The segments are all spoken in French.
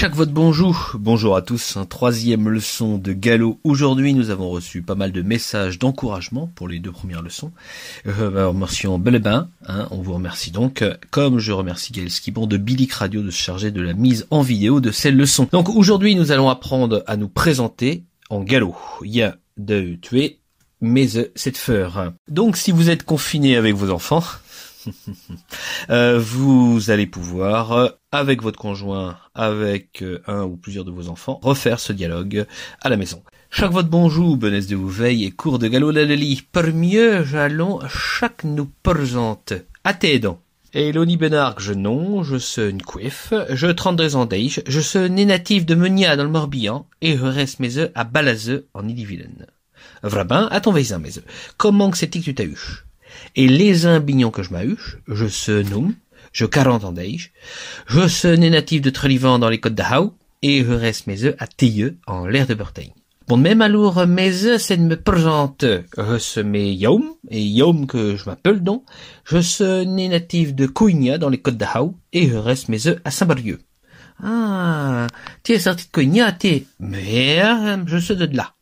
Chaque vote bonjour, bonjour à tous, un troisième leçon de galop. Aujourd'hui nous avons reçu pas mal de messages d'encouragement pour les deux premières leçons. Euh, bah, remercions Belebin, hein, on vous remercie donc, comme je remercie Gaël Skibon de Bilic Radio de se charger de la mise en vidéo de ces leçons. Donc aujourd'hui nous allons apprendre à nous présenter en galop. Il y a de tuer, mais euh, cette feur. Donc si vous êtes confiné avec vos enfants, Euh, vous allez pouvoir euh, avec votre conjoint, avec euh, un ou plusieurs de vos enfants, refaire ce dialogue à la maison. Chaque votre bonjour, benesse de vous veille et cours de galop l'alali. Par mieux, j'allons, chaque nous présente. À tes dents. Eloni Benarc, je non, je suis une quiff, je 32 ans d'âge, je suis né natif de Meunia dans le Morbihan, et je reste mes œufs à Balazeux en ille vilaine Vrabin, à ton voisin hein, mes œufs. Comment que c'est que tu t'as eu? Et les bignons que je m'ahuche, je se nomme, je quarante en je se né natif de Trelivan dans les Côtes d'Ahau, et je reste mes œufs à Tilleux, en l'air de Bretagne. Bon, même alors, mes œufs, c'est de me présenter. Je se mets Yom et Yom que je m'appelle donc, je se né natif de Coigna dans les Côtes d'Ahau, et je reste mes œufs à Saint-Brieuc. Ah, t'es sorti de Coigna, t'es, mais je suis de là.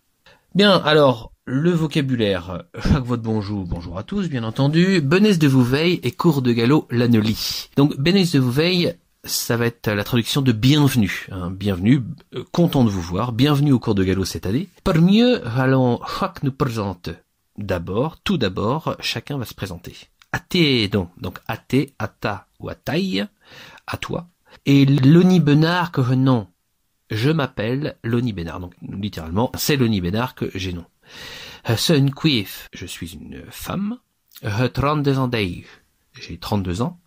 Bien, alors, le vocabulaire, chaque vote bonjour, bonjour à tous, bien entendu, Benès de vous veille et cours de galop l'Anneli. Donc, Benès de veille, ça va être la traduction de bienvenue. Hein. Bienvenue, euh, content de vous voir, bienvenue au cours de galop cette année. Parmi mieux, allons chaque nous présente. D'abord, tout d'abord, chacun va se présenter. Até donc, donc até, ata ou taille, à toi. Et Loni Benard que je nom. Je m'appelle Loni Benard. Donc littéralement, c'est Loni Benard que j'ai nom je suis une femme. 32 ans j'ai 32 ans.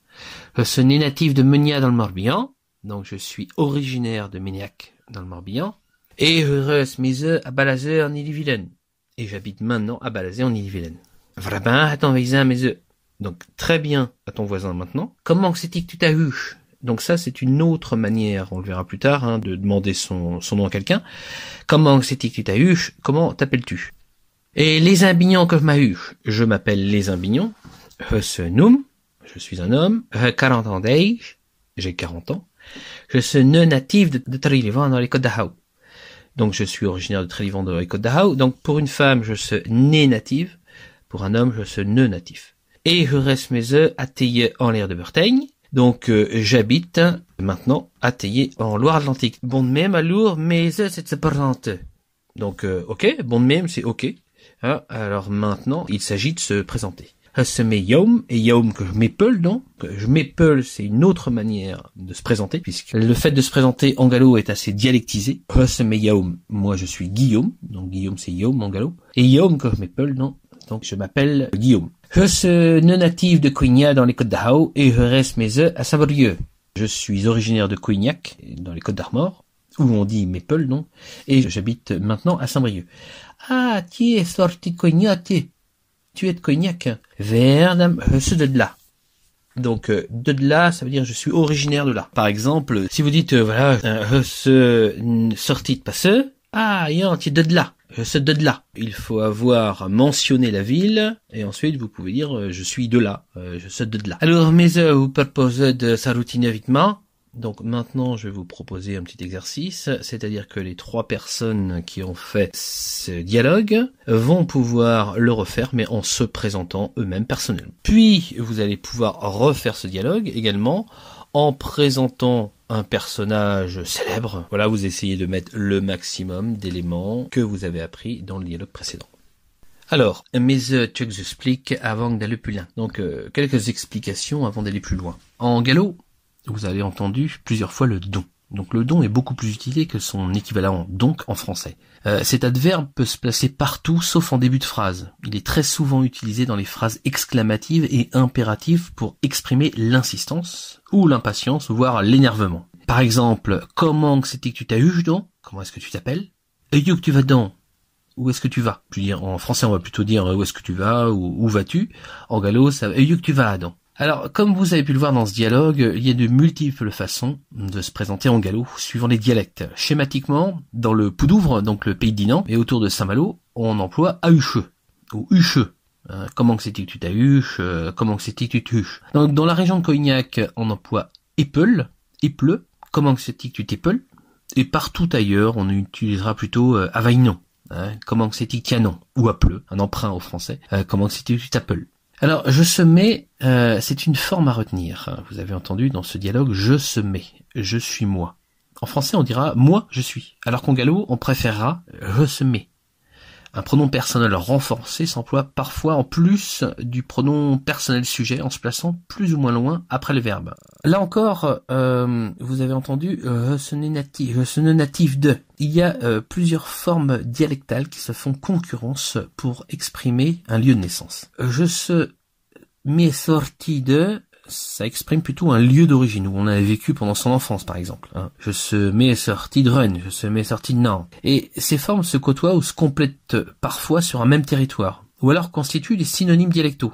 suis n'est natif de Menia dans le Morbihan, donc je suis originaire de Méniac dans le Morbihan. Et je mes œufs à Balazé en Ille-et-Vilaine. Et j'habite maintenant à Balazé en Ille-et-Vilaine. Vraiment, à ton voisin mes œufs. Donc très bien à ton voisin maintenant. Comment c'est que tu t'as eu donc ça, c'est une autre manière, on le verra plus tard, hein, de demander son, son nom à quelqu'un. Comment c'est que tu t'as eu Comment t'appelles-tu Et les imbignons que m'a eu Je m'appelle les imbignons. Je num. Je suis un homme. 40 ans J'ai 40 ans. Je suis ne natif de, de dans les Côtes Donc je suis originaire de Trilivan dans les Côtes d'Ahau. Donc pour une femme, je suis né native. Pour un homme, je suis né natif. Et je reste mes œufs à en l'air de Bretagne. Donc euh, j'habite maintenant à Théier en Loire-Atlantique. Bon de même à Lourdes, mais c'est présenter. Donc euh, ok, bon de même c'est ok. Hein, alors maintenant il s'agit de se présenter. Euh, se met et Yaum que je m'épeule, non Je m'épeule, c'est une autre manière de se présenter, puisque le fait de se présenter en gallo est assez dialectisé. Se met moi je suis Guillaume, donc Guillaume c'est Yom en gallo. Et Yaum que je non Donc je m'appelle Guillaume de Cognac dans les Côtes et à Je suis originaire de Cognac dans les Côtes d'Armor, où on dit Maple, non, et j'habite maintenant à Saint-Brieuc. Ah, tu es sorti de tu es de Cognac. Je hein. suis de là. Donc euh, de là, ça veut dire je suis originaire de là. Par exemple, si vous dites euh, voilà, je suis sorti de passe, ah, es de là. Euh, suis de là. Il faut avoir mentionné la ville et ensuite vous pouvez dire euh, je suis de là, euh, je suis de là. Alors mais vous proposez de sa routine avec Donc maintenant, je vais vous proposer un petit exercice, c'est-à-dire que les trois personnes qui ont fait ce dialogue vont pouvoir le refaire, mais en se présentant eux-mêmes personnellement. Puis, vous allez pouvoir refaire ce dialogue également en présentant un personnage célèbre. Voilà, vous essayez de mettre le maximum d'éléments que vous avez appris dans le dialogue précédent. Alors, mes euh, tu explique avant d'aller plus loin. Donc, euh, quelques explications avant d'aller plus loin. En galop, vous avez entendu plusieurs fois le don. Donc le don est beaucoup plus utilisé que son équivalent donc en français. Euh, cet adverbe peut se placer partout sauf en début de phrase. Il est très souvent utilisé dans les phrases exclamatives et impératives pour exprimer l'insistance ou l'impatience, voire l'énervement. Par exemple, comment que c'était que tu t'as eu don? Comment est-ce que tu t'appelles Et que tu vas donc où est-ce que tu vas en français, on va plutôt dire euh, où est-ce que tu vas ou où vas-tu. En gallo, ça va, que tu vas, donc alors, comme vous avez pu le voir dans ce dialogue, il y a de multiples façons de se présenter en gallo, suivant les dialectes. Schématiquement, dans le Poudouvre, donc le pays Dinan, et autour de Saint-Malo, on emploie ahuche, ou hucheux. Euh, comment que c'est-il tu t'ahuches euh, Comment que c'est-il tu dans la région de Cognac, on emploie épeule, épleu, comment que c'est-il tu t'épeules Et partout ailleurs, on utilisera plutôt euh, avainon, hein, comment que c'est-il ou apleu, un emprunt au français, comment que c'est-il tu alors, je se mets, euh, c'est une forme à retenir. Hein. Vous avez entendu dans ce dialogue, je se mets, je suis moi. En français, on dira moi, je suis. Alors qu'en galop, on préférera je se un pronom personnel renforcé s'emploie parfois en plus du pronom personnel sujet en se plaçant plus ou moins loin après le verbe. Là encore, euh, vous avez entendu euh, ce n'est natif, de. Il y a euh, plusieurs formes dialectales qui se font concurrence pour exprimer un lieu de naissance. Euh, je se suis sorti de ça exprime plutôt un lieu d'origine où on a vécu pendant son enfance, par exemple. Hein. Je se mets sorti de Rennes, je se mets sorti de Nantes. Et ces formes se côtoient ou se complètent parfois sur un même territoire, ou alors constituent des synonymes dialectaux.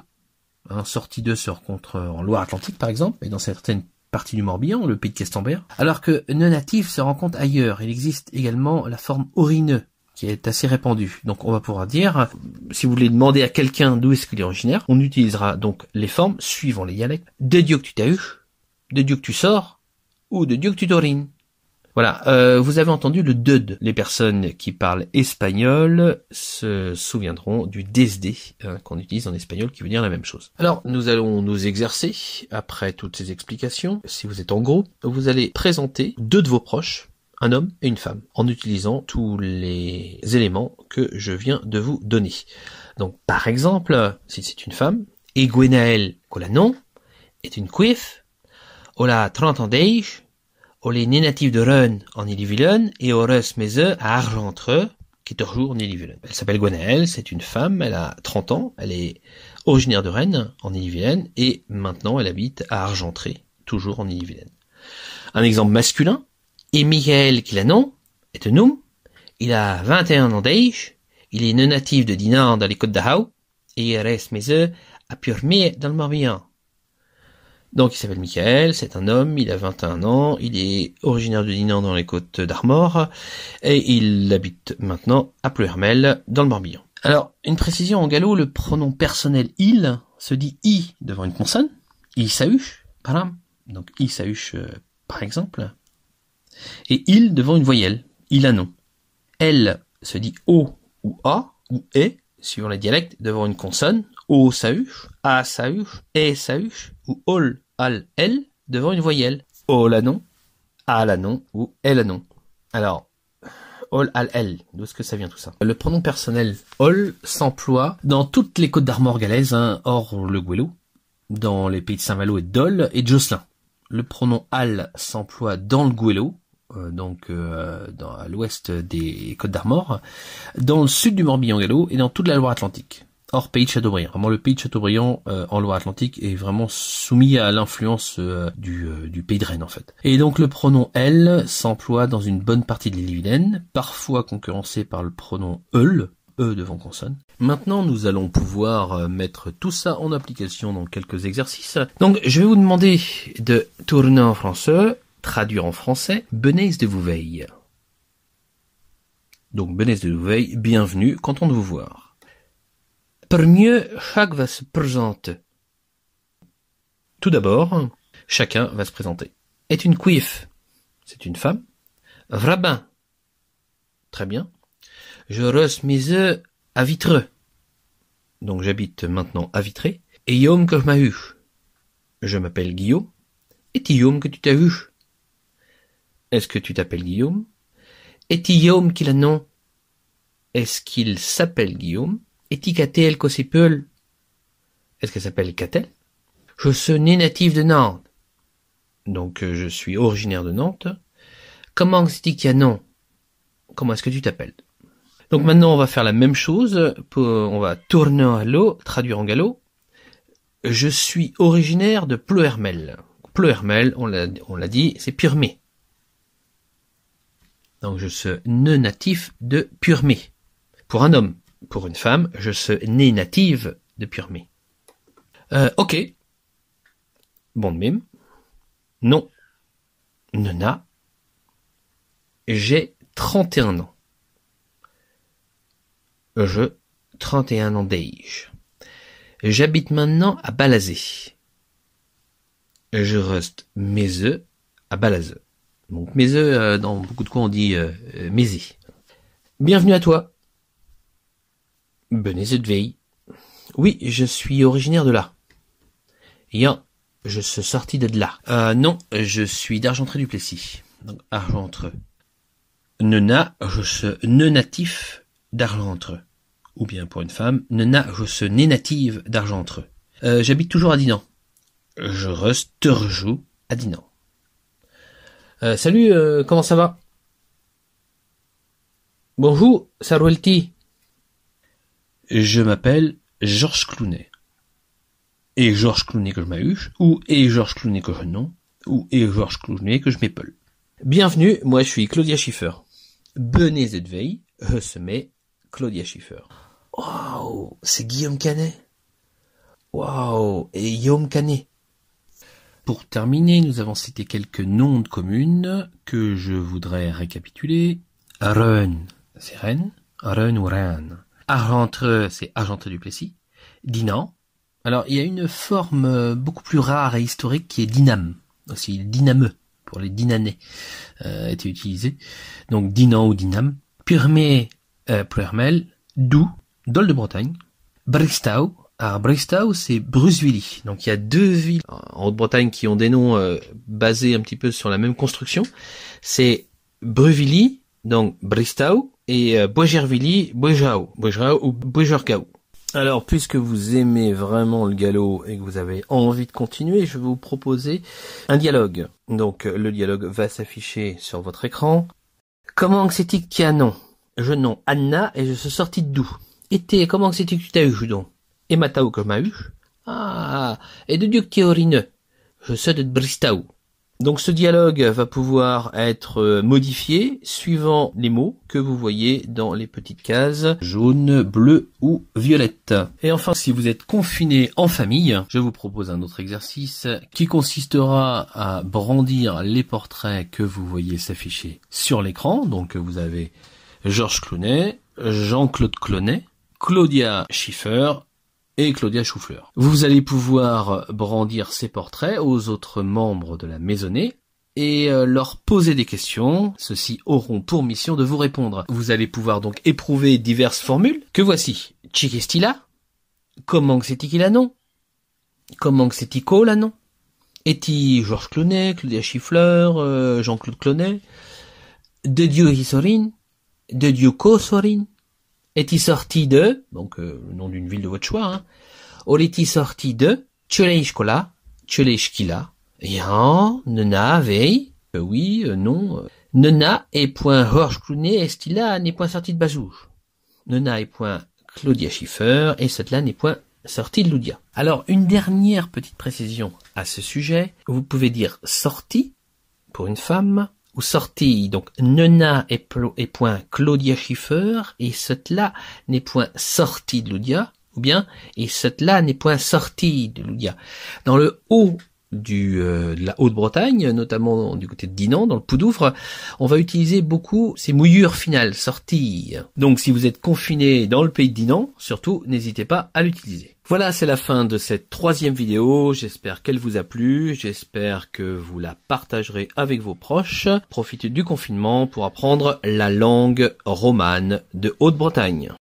Hein, sorti sortie se rencontre en Loire-Atlantique, par exemple, et dans certaines parties du Morbihan, le pays de Castambert. alors que non natif se rencontre ailleurs. Il existe également la forme orineux, qui est assez répandu. Donc on va pouvoir dire, si vous voulez demander à quelqu'un d'où est-ce qu'il est originaire, on utilisera donc les formes suivant les dialectes. De Dieu que tu t'as eu, de Dieu que tu sors, ou de Dieu que tu t'orines. Voilà, euh, vous avez entendu le DUD. Les personnes qui parlent espagnol se souviendront du DSD hein, qu'on utilise en espagnol qui veut dire la même chose. Alors, nous allons nous exercer, après toutes ces explications, si vous êtes en groupe, vous allez présenter deux de vos proches un homme et une femme, en utilisant tous les éléments que je viens de vous donner. Donc par exemple, si c'est une femme, Colanon est une quiff, Ola 30 ans d'âge, native de Rennes en ille et et à Argentre, qui est toujours en Elle s'appelle Gwenaëlle, c'est une femme, elle a 30 ans, elle est originaire de Rennes en ille et maintenant elle habite à Argentré, toujours en ille Un exemple masculin, et Michael Kilanon est un homme, il a 21 ans d'âge, il est non natif de Dinan dans les Côtes d'Armor et il reste eux à Purmé dans le Morbihan. Donc il s'appelle Michael, c'est un homme, il a 21 ans, il est originaire de Dinan dans les Côtes d'Armor, et il habite maintenant à Ploermel dans le Morbihan. Alors, une précision en gallo, le pronom personnel il se dit i devant une consonne, il saouche param, donc par exemple, euh, et il devant une voyelle, il a non. Elle se dit o ou a ou e suivant les dialectes devant une consonne, o sauf a sauf e sauf ou ol al l devant une voyelle, la non ou non Alors, ol al el. D'où est-ce que ça vient tout ça Le pronom personnel ol s'emploie dans toutes les côtes d'Armor galaises, hein, hors le Guélo, dans les pays de Saint-Malo et d'Ol et de Josselin. Le pronom al s'emploie dans le Guélo, euh, donc euh, dans, à l'ouest des Côtes d'Armor, dans le sud du Morbihan gallo et dans toute la Loire-Atlantique. Hors pays de Châteaubriand. Vraiment, le pays de Châteaubriand euh, en Loire-Atlantique est vraiment soumis à l'influence du, du, pays de Rennes, en fait. Et donc, le pronom elle s'emploie dans une bonne partie de l'île parfois concurrencé par le pronom eul, e devant consonne. Maintenant, nous allons pouvoir mettre tout ça en application dans quelques exercices. Donc, je vais vous demander de tourner en français traduire en français Benez de Vouveille. Donc Benez de Vouveille, bienvenue, content de vous voir. Pour mieux, chaque va se présenter. Tout d'abord, chacun va se présenter. Est une quiffe c'est une femme. Vrabin, très bien. Je reste mes œufs à Vitreux. Donc j'habite maintenant à Vitré. Et yom que je m'a eu. Je m'appelle Guillaume. Et yom que tu t'as eu. Est-ce que tu t'appelles Guillaume Est-il Guillaume qui a nom Est-ce qu'il s'appelle Guillaume Est-il Est-ce qu'elle s'appelle Catel Je suis né natif de Nantes. Donc euh, je suis originaire de Nantes. Comment se il qu'il a nom Comment est-ce que tu t'appelles donc maintenant, on va faire la même chose. Pour, on va tourner à l'eau, traduire en gallo. Je suis originaire de Pleuhermel. Pleuhermel, on l'a dit, c'est Pyrmé. Donc je suis ne natif de Purmé. Pour un homme, pour une femme, je suis né native de Purmé. Euh, ok. Bon de même. Non. Nena. J'ai 31 ans. Je 31 ans d'âge. J'habite maintenant à Balazé. Je reste mes œufs à Balazé. Donc mes euh, euh, dans beaucoup de coins, on dit euh, euh Bienvenue à toi. veille. Oui, je suis originaire de là. Yan, je suis sorti de là. non, je suis d'Argentré du Plessis. Donc Argentre. Nena, je suis ne natif d'Argentreux. Ou bien pour une femme, Nena, je suis né native d'Argentre. J'habite toujours à Dinan. Je reste toujours à Dinan. Euh, salut, euh, comment ça va Bonjour, Sarwelti. Je m'appelle Georges Clounet. Et Georges Clounet que je m'ahuche, ou et Georges Clounet que je non, ou et Georges Clounet que je m'épaule. Bienvenue, moi je suis Claudia Schiffer. Benez et veille, je se Claudia Schiffer. Waouh, c'est Guillaume Canet. Waouh, et Guillaume Canet. Pour terminer, nous avons cité quelques noms de communes que je voudrais récapituler. Rennes, c'est Rennes. Rennes ou Rennes. Argentreux, c'est Argentreux du Plessis. Dinan. Alors, il y a une forme euh, beaucoup plus rare et historique qui est Dinam. Aussi, Dinameux, pour les Dinanais, euh, était utilisé. Donc, Dinan ou Dinam. Pyrmé, euh, Purmel. Doux, Dol de Bretagne. Bristau, alors, Bristow, c'est Brusvilly. Donc il y a deux villes en Haute-Bretagne qui ont des noms euh, basés un petit peu sur la même construction. C'est Bruvilly, donc Bristow, et euh, Boigervilly, ou Alors, puisque vous aimez vraiment le galop et que vous avez envie de continuer, je vais vous proposer un dialogue. Donc, euh, le dialogue va s'afficher sur votre écran. Comment qu'il y a nom Je nom Anna et je suis sorti d'où Et cest comment que tu t'as eu, Judon Matao Kamahu Ah Et de Dieu Je sais de Bristau. Donc ce dialogue va pouvoir être euh, modifié suivant les mots que vous voyez dans les petites cases jaune, bleu ou violette. Et enfin, si vous êtes confiné en famille, je vous propose un autre exercice qui consistera à brandir les portraits que vous voyez s'afficher sur l'écran. Donc vous avez Georges Clooney, Jean-Claude Clonet, Claudia Schiffer et Claudia Choufleur. Vous allez pouvoir brandir ces portraits aux autres membres de la maisonnée et euh, leur poser des questions. Ceux-ci auront pour mission de vous répondre. Vous allez pouvoir donc éprouver diverses formules que voici. là Comment que c'est la non Comment que c'est là non Est-il Georges Clonet, Claudia Chiffleur, euh, Jean-Claude Clonet, de Dieu Hisorine de Dieu Cosorine, est-il sorti de, donc euh, le nom d'une ville de votre choix, hein, est-il sorti de Tcheleshkola, Tcheleshkila, Iran, Nena, Vei, euh, oui, euh, non, euh, Nena et point est-il Estila n'est point sorti de Bazouge. Nena et point Claudia Schiffer, et là, n'est point sorti de Loudia. Alors, une dernière petite précision à ce sujet. Vous pouvez dire sorti pour une femme, sortie donc Nena est, et point Claudia Schiffer et cette là n'est point sortie de l'udia ou bien et cette là n'est point sortie de l'udia Dans le haut du, euh, de la Haute-Bretagne, notamment du côté de Dinan, dans le Poudouvre, on va utiliser beaucoup ces mouillures finales, sorties. Donc si vous êtes confiné dans le pays de Dinan, surtout n'hésitez pas à l'utiliser. Voilà, c'est la fin de cette troisième vidéo. J'espère qu'elle vous a plu. J'espère que vous la partagerez avec vos proches. Profitez du confinement pour apprendre la langue romane de Haute-Bretagne.